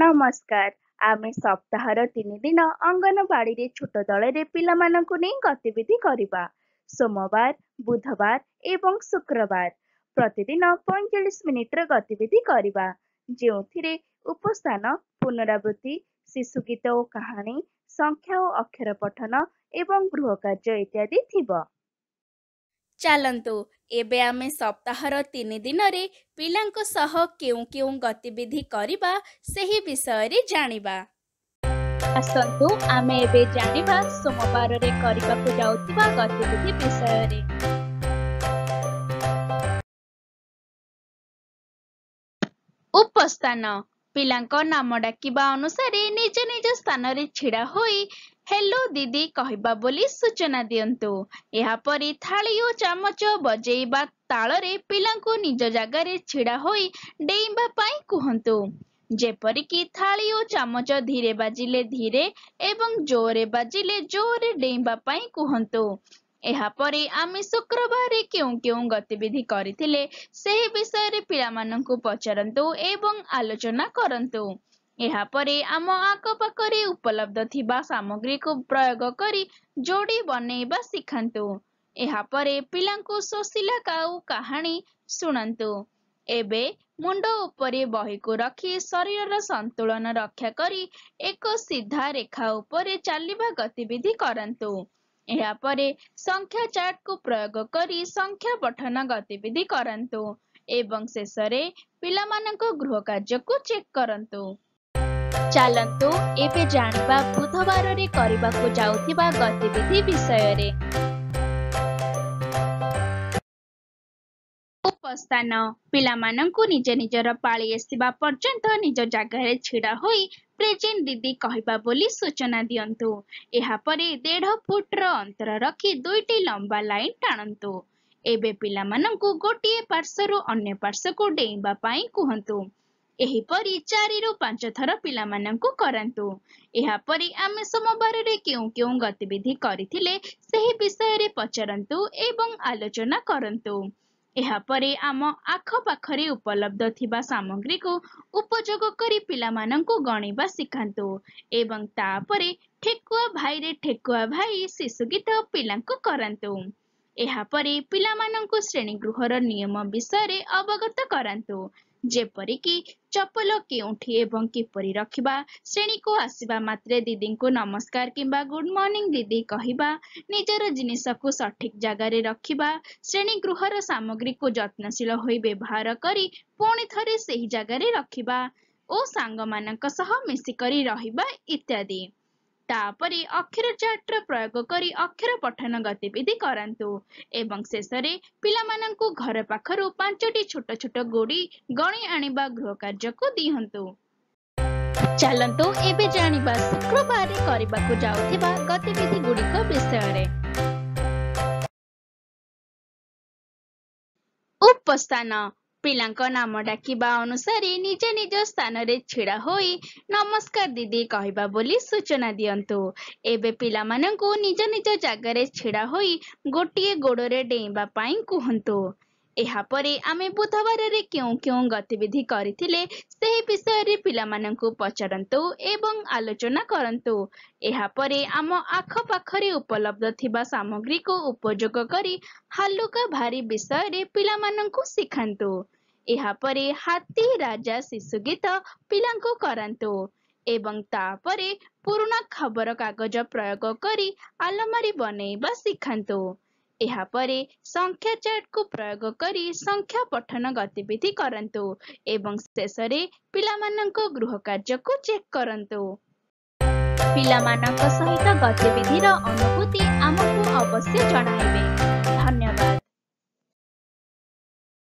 ନମସ୍କାର ଆମେ ସପ୍ତାହର ତିନି ଦିନ ଅଙ୍ଗନବାଡ଼ିରେ ଛୋଟ ଦଳରେ ପିଲାମାନଙ୍କୁ ନେଇ ଗତିବିଧି କରିବା ସୋମବାର ବୁଧବାର ଏବଂ ଶୁକ୍ରବାର ପ୍ରତିଦିନ ପଇଁଚାଳିଶ ମିନିଟର ଗତିବିଧି କରିବା ଯେଉଁଥିରେ ଉପସ୍ଥାନ ପୁନରାବୃତ୍ତି ଶିଶୁ ଗୀତ ଓ କାହାଣୀ ସଂଖ୍ୟା ଓ ଅକ୍ଷର ପଠନ ଏବଂ ଗୃହକାର୍ଯ୍ୟ ଇତ୍ୟାଦି ଥିବ ଚାଲନ୍ତୁ ଏବେ ଆମେ ସପ୍ତାହର ତିନି ଦିନରେ ପିଲାଙ୍କ ସହ କେଉଁ କେଉଁ ଗତିବିଧି କରିବା ସେହି ବିଷୟରେ ଜାଣିବା ଆସନ୍ତୁ ଆମେ ଏବେ ଜାଣିବା ସୋମବାରରେ କରିବାକୁ ଯାଉଥିବା ଗତିବିଧି ବିଷୟରେ ଉପସ୍ଥାନ ପିଲାଙ୍କ ନାମ ଡାକିବା ଅନୁସାରେ ନିଜ ନିଜ ସ୍ଥାନରେ ଛିଡ଼ା ହୋଇ ହେଲୋ ଦିଦି କହିବା ବୋଲି ସୂଚନା ଦିଅନ୍ତୁ ଏହାପରେ ଥାଳି ଓ ଚାମଚ ବଜେଇବା ତାଳରେ ପିଲାଙ୍କୁ ନିଜ ଜାଗାରେ ଛିଡ଼ା ହୋଇ ଡେଇଁବା ପାଇଁ କୁହନ୍ତୁ ଯେପରିକି ଥାଳି ଓ ଚାମଚ ଧୀରେ ବାଜିଲେ ଧୀରେ ଏବଂ ଜୋରେ ବାଜିଲେ ଜୋରେ ଡେଇଁବା ପାଇଁ କୁହନ୍ତୁ ଏହାପରେ ଆମେ ଶୁକ୍ରବାରରେ କେଉଁ କେଉଁ ଗତିବିଧି କରିଥିଲେ ସେହି ବିଷୟରେ ପିଲାମାନଙ୍କୁ ପଚାରନ୍ତୁ ଏବଂ ଆଲୋଚନା କରନ୍ତୁ ଏହା ପରେ ଆମ ଆଖପାଖରେ ଉପଲବ୍ଧ ଥିବା ସାମଗ୍ରୀକୁ ପ୍ରୟୋଗ କରି ଯୋଡ଼ି ବନେଇବା ଶିଖାନ୍ତୁ ଏହା ପରେ ପିଲାଙ୍କୁ ସୁଶିଲା କାଉ କାହାଣୀ ଶୁଣନ୍ତୁ ଏବେ ମୁଣ୍ଡ ଉପରେ ବହିକୁ ରଖି ଶରୀରର ସନ୍ତୁଳନ ରକ୍ଷା କରି ଏକ ସିଧା ରେଖା ଉପରେ ଚାଲିବା ଗତିବିଧି କରନ୍ତୁ ଏହାପରେ ସଂଖ୍ୟା ଚାର୍ଟକୁ ପ୍ରୟୋଗ କରି ସଂଖ୍ୟା ପଠନ ଗତିବିଧି କରନ୍ତୁ ଏବଂ ଶେଷରେ ପିଲାମାନଙ୍କ ଗୃହ କାର୍ଯ୍ୟକୁ ଚେକ୍ କରନ୍ତୁ ଚାଲନ୍ତୁ ଏବେ ଜାଣିବା ବୁଧବାରରେ କରିବାକୁ ଯାଉଥିବା ଗତିବିଧି ବିଷୟରେ ଉପସ୍ଥାନ ପିଲାମାନଙ୍କୁ ନିଜ ନିଜର ପାଳି ଆସିବା ପର୍ଯ୍ୟନ୍ତ ନିଜ ଜାଗାରେ ଛିଡ଼ା ହୋଇ ପ୍ରେଜେଣ୍ଟ ଦିଦି କହିବା ବୋଲି ସୂଚନା ଦିଅନ୍ତୁ ଏହାପରେ ଦେଢ଼ ଫୁଟର ଅନ୍ତର ରଖି ଦୁଇଟି ଲମ୍ବା ଲାଇନ୍ ଟାଣନ୍ତୁ ଏବେ ପିଲାମାନଙ୍କୁ ଗୋଟିଏ ପାର୍ଶ୍ୱରୁ ଅନ୍ୟ ପାର୍ଶ୍ୱକୁ ଡେଇଁବା ପାଇଁ କୁହନ୍ତୁ ଏହିପରି ଚାରିରୁ ପାଞ୍ଚ ଥର ପିଲାମାନଙ୍କୁ କରାନ୍ତୁ ଏହାପରେ ଆମେ ସୋମବାରରେ କେଉଁ କେଉଁ ଗତିବିଧି କରିଥିଲେ ସେହି ବିଷୟରେ ପଚାରନ୍ତୁ ଏବଂ ଆଲୋଚନା କରନ୍ତୁ ଏହାପରେ ଆମ ଆଖପାଖରେ ଉପଲବ୍ଧ ଥିବା ସାମଗ୍ରୀକୁ ଉପଯୋଗ କରି ପିଲାମାନଙ୍କୁ ଗଣିବା ଶିଖାନ୍ତୁ ଏବଂ ତାପରେ ଠେକୁଆ ଭାଇରେ ଠେକୁଆ ଭାଇ ଶିଶୁ ଗୀତ ପିଲାଙ୍କୁ କରାନ୍ତୁ ଏହାପରେ ପିଲାମାନଙ୍କୁ ଶ୍ରେଣୀଗୃହର ନିୟମ ବିଷୟରେ ଅବଗତ କରାନ୍ତୁ ଯେପରିକି ଚପଲ କେଉଁଠି ଏବଂ କିପରି ରଖିବା ଶ୍ରେଣୀକୁ ଆସିବା ମାତ୍ରେ ଦିଦିଙ୍କୁ ନମସ୍କାର କିମ୍ବା ଗୁଡ୍ ମର୍ଣ୍ଣିଂ ଦିଦି କହିବା ନିଜର ଜିନିଷକୁ ସଠିକ୍ ଜାଗାରେ ରଖିବା ଶ୍ରେଣୀଗୃହର ସାମଗ୍ରୀକୁ ଯତ୍ନଶୀଳ ହୋଇ ବ୍ୟବହାର କରି ପୁଣି ଥରେ ସେହି ଜାଗାରେ ରଖିବା ଓ ସାଙ୍ଗମାନଙ୍କ ସହ ମିଶିକରି ରହିବା ଇତ୍ୟାଦି ତାପରେ ଅକ୍ଷର ଚାର୍ଟର ପ୍ରୟୋଗ କରି ଅକ୍ଷର ପଠନ ଗତିବିଧି କରନ୍ତୁ ଏବଂ ଶେଷରେ ପିଲାମାନଙ୍କୁ ଘର ପାଖରୁ ପାଞ୍ଚଟି ଛୋଟ ଛୋଟ ଗୋଡ଼ି ଗଣି ଆଣିବା ଗୃହ କାର୍ଯ୍ୟକୁ ଦିଅନ୍ତୁ ଚାଲନ୍ତୁ ଏବେ ଜାଣିବା ଶୁକ୍ରବାରରେ କରିବାକୁ ଯାଉଥିବା ଗତିବିଧି ଗୁଡ଼ିକ ବିଷୟରେ ଉପସ୍ଥାନ ପିଲାଙ୍କ ନାମ ଡାକିବା ଅନୁସାରେ ନିଜ ନିଜ ସ୍ଥାନରେ ଛିଡ଼ା ହୋଇ ନମସ୍କାର ଦିଦି କହିବା ବୋଲି ସୂଚନା ଦିଅନ୍ତୁ ଏବେ ପିଲାମାନଙ୍କୁ ନିଜ ନିଜ ଜାଗାରେ ଛିଡ଼ା ହୋଇ ଗୋଟିଏ ଗୋଡ଼ରେ ଡେଇଁବା ପାଇଁ କୁହନ୍ତୁ ଏହା ପରେ ଆମେ ବୁଧବାରରେ କେଉଁ କେଉଁ ଗତିବିଧି କରିଥିଲେ ସେହି ବିଷୟରେ ପିଲାମାନଙ୍କୁ ପଚାରନ୍ତୁ ଏବଂ ଆଲୋଚନା କରନ୍ତୁ ଏହାପରେ ଆମ ଆଖ ପାଖରେ ଉପଲବ୍ଧ ଥିବା ସାମଗ୍ରୀକୁ ଉପଯୋଗ କରି ହାଲୁକା ଭାରି ବିଷୟରେ ପିଲାମାନଙ୍କୁ ଶିଖାନ୍ତୁ ଏହାପରେ ହାତୀ ରାଜା ଶିଶୁ ଗୀତ ପିଲାଙ୍କୁ କରାନ୍ତୁ ଏବଂ ତାପରେ ପୁରୁଣା ଖବର କାଗଜ ପ୍ରୟୋଗ କରି ଆଲମାରୀ ବନେଇବା ଶିଖାନ୍ତୁ ଏହାପରେ ସଂଖ୍ୟା ଚାର୍ଟକୁ ପ୍ରୟୋଗ କରି ସଂଖ୍ୟା ପଠନ ଗତିବିଧି କରନ୍ତୁ ଏବଂ ଶେଷରେ ପିଲାମାନଙ୍କ ଗୃହ କାର୍ଯ୍ୟକୁ ଚେକ୍ କରନ୍ତୁ ପିଲାମାନଙ୍କ ସହିତ ଗତିବିଧିର ଅନୁଭୂତି ଆମକୁ ଅବଶ୍ୟ ଜଣାଇବେ ଧନ୍ୟବାଦ